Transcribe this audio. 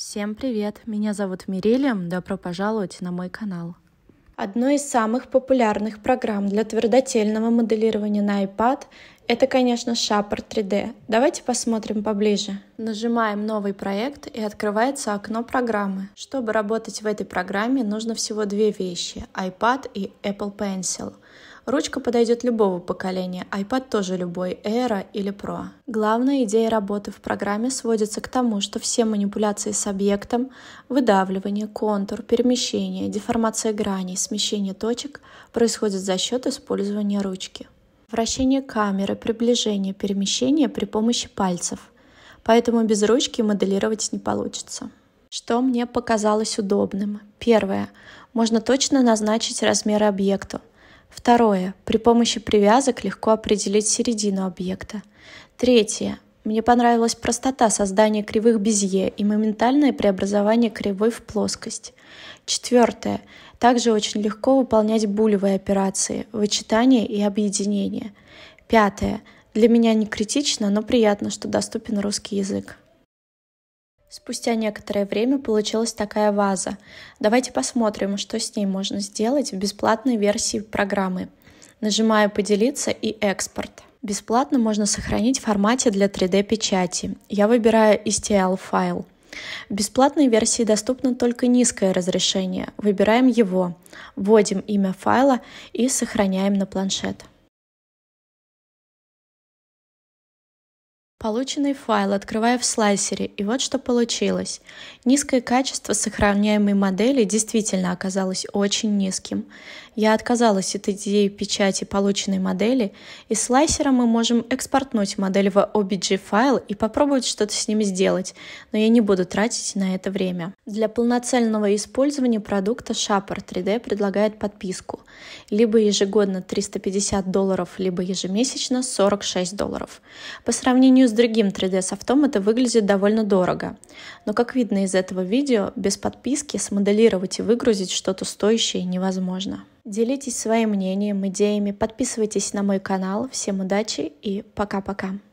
Всем привет! Меня зовут Мирелия. Добро пожаловать на мой канал. Одной из самых популярных программ для твердотельного моделирования на iPad это, конечно, Shapper 3D. Давайте посмотрим поближе. Нажимаем «Новый проект» и открывается окно программы. Чтобы работать в этой программе, нужно всего две вещи – iPad и Apple Pencil. Ручка подойдет любого поколения, iPad тоже любой, Air или Pro. Главная идея работы в программе сводится к тому, что все манипуляции с объектом, выдавливание, контур, перемещение, деформация граней, смещение точек происходят за счет использования ручки вращение камеры, приближение, перемещение при помощи пальцев. Поэтому без ручки моделировать не получится. Что мне показалось удобным? Первое. Можно точно назначить размеры объекту; Второе. При помощи привязок легко определить середину объекта. Третье. Мне понравилась простота создания кривых безье и моментальное преобразование кривой в плоскость. Четвертое. Также очень легко выполнять булевые операции, вычитание и объединение. Пятое. Для меня не критично, но приятно, что доступен русский язык. Спустя некоторое время получилась такая ваза. Давайте посмотрим, что с ней можно сделать в бесплатной версии программы. Нажимаю «Поделиться» и «Экспорт». Бесплатно можно сохранить в формате для 3D-печати. Я выбираю STL файл. В бесплатной версии доступно только низкое разрешение. Выбираем его, вводим имя файла и сохраняем на планшет. Полученный файл открываю в слайсере, и вот что получилось. Низкое качество сохраняемой модели действительно оказалось очень низким. Я отказалась от идеи печати полученной модели, и с слайсера мы можем экспортнуть модель в OBG файл и попробовать что-то с ним сделать, но я не буду тратить на это время. Для полноценного использования продукта Shapper 3D предлагает подписку – либо ежегодно 350 долларов, либо ежемесячно 46 долларов. По сравнению с другим 3D-софтом это выглядит довольно дорого. Но, как видно из этого видео, без подписки смоделировать и выгрузить что-то стоящее невозможно. Делитесь своим мнением, идеями, подписывайтесь на мой канал. Всем удачи и пока-пока!